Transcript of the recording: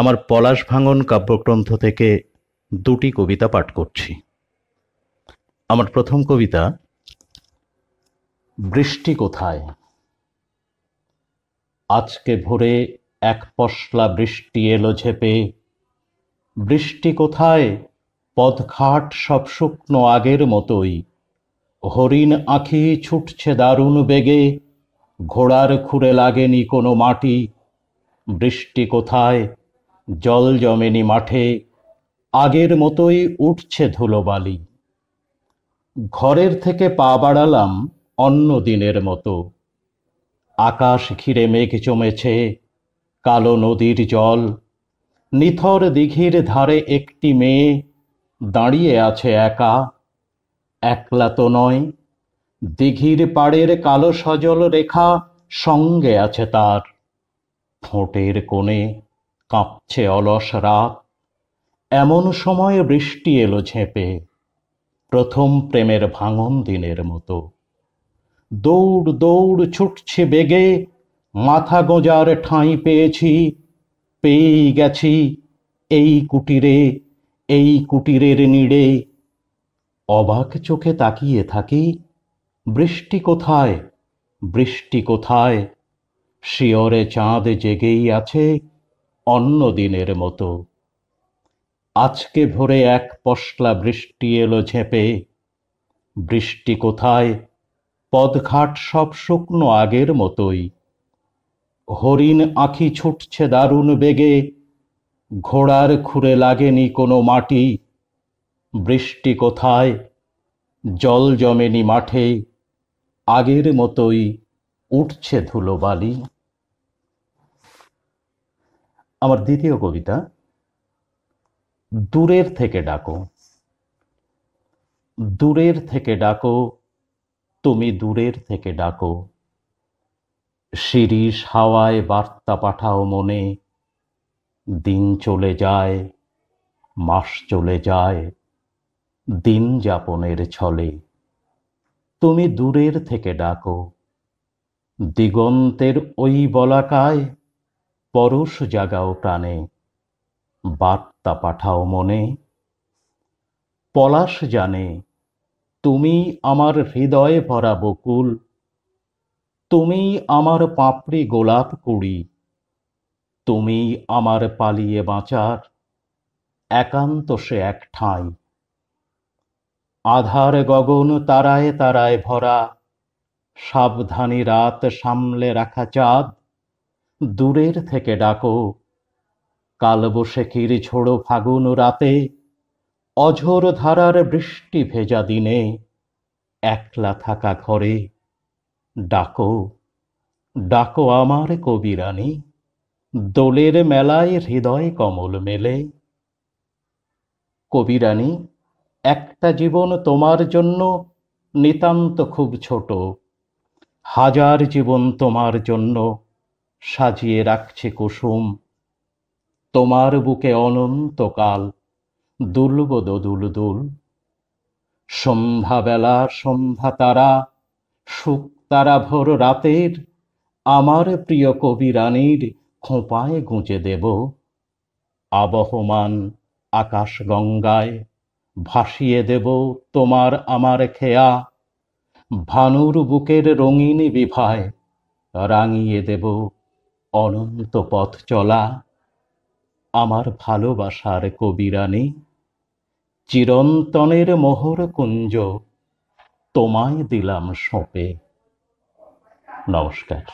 আমার পলাশ ভাঙন কাব্যগ্রন্থ থেকে দুটি কবিতা পাঠ করছি আমার প্রথম কবিতা বৃষ্টি কোথায় আজকে ভোরে এক পশলা বৃষ্টি এলো ঝেপে বৃষ্টি কোথায় পদঘাট সব শুকনো আগের মতোই হরিণ আঁখি ছুটছে দারুণ বেগে ঘোড়ার খুঁড়ে লাগেনি কোনো মাটি বৃষ্টি কোথায় জল জমেনি মাঠে আগের মতোই উঠছে ধুলোবালি ঘরের থেকে পা বাড়ালাম অন্য দিনের মতো আকাশ ঘিরে মেঘ জমেছে কালো নদীর জল নিথর দিঘির ধারে একটি মেয়ে দাঁড়িয়ে আছে একা একলা তো নয় দিঘির পাড়ের কালো সজল রেখা সঙ্গে আছে তার ফোঁটের কোণে কাঁপছে অলস রাত এমন সময়ে বৃষ্টি এলো ঝেঁপে প্রথম প্রেমের ভাঙন দিনের মতো দৌড় দৌড় ছুটছে বেগে মাথা গোঁজার ঠাঁই পেয়েছি পেয়েই গেছি এই কুটিরে এই কুটিরের নিড়ে অবাক চোখে তাকিয়ে থাকি বৃষ্টি কোথায় বৃষ্টি কোথায় শিয়রে চাঁদ জেগেই আছে অন্য দিনের মতো আজকে ভোরে এক পশলা বৃষ্টি এলো ঝেপে বৃষ্টি কোথায় পদঘাট সব শুকনো আগের মতোই হরিণ আঁখি ছুটছে দারুণ বেগে ঘোড়ার খুঁড়ে লাগেনি কোনো মাটি বৃষ্টি কোথায় জল জমেনি মাঠে আগের মতোই উঠছে ধুলোবালি আমার দ্বিতীয় কবিতা দূরের থেকে ডাকো দূরের থেকে ডাকো তুমি দূরের থেকে ডাকো শিরিষ হাওয়ায় বার্তা পাঠাও মনে দিন চলে যায় মাস চলে যায় দিন যাপনের ছলে তুমি দূরের থেকে ডাকো দিগন্তের ওই বলাকায় পরশ জাগাও প্রাণে বার্তা পাঠাও মনে পলাশ জানে তুমি আমার হৃদয়ে ভরা বকুল তুমি আমার পাপড়ি গোলাপ কুড়ি তুমি আমার পালিয়ে বাঁচার একান্ত সে এক ঠাঁই আধার গগন তারায় তারায় ভরা সাবধানী রাত সামলে রাখা চাঁদ দূরের থেকে ডাকো কালবৈশাখীর ঝোড়ো ফাগুন রাতে অঝোর ধারার বৃষ্টি ভেজা দিনে একলা থাকা ঘরে ডাকো ডাকো আমার কবিরানী দোলের মেলায় হৃদয় কমল মেলে কবিরানী একটা জীবন তোমার জন্য নিতান্ত খুব ছোট হাজার জীবন তোমার জন্য সাজিয়ে রাখছে কুসুম তোমার বুকে অনন্তকাল দুলব দদুল দুল সন্ধ্যাবেলা সন্ধ্যা তারা সুখ তারা ভোর রাতের আমার প্রিয় কবি রানীর খোঁপায় গুঁজে দেব আবহমান আকাশ গঙ্গায় ভাসিয়ে দেব তোমার আমার খেয়া ভানুর বুকের রঙিন বিভায় রাঙিয়ে দেব অনন্ত পথ চলা আমার ভালোবাসার কবিরানি চিরন্তনের মোহর কুঞ্জ তোমায় দিলাম সঁপে নমস্কার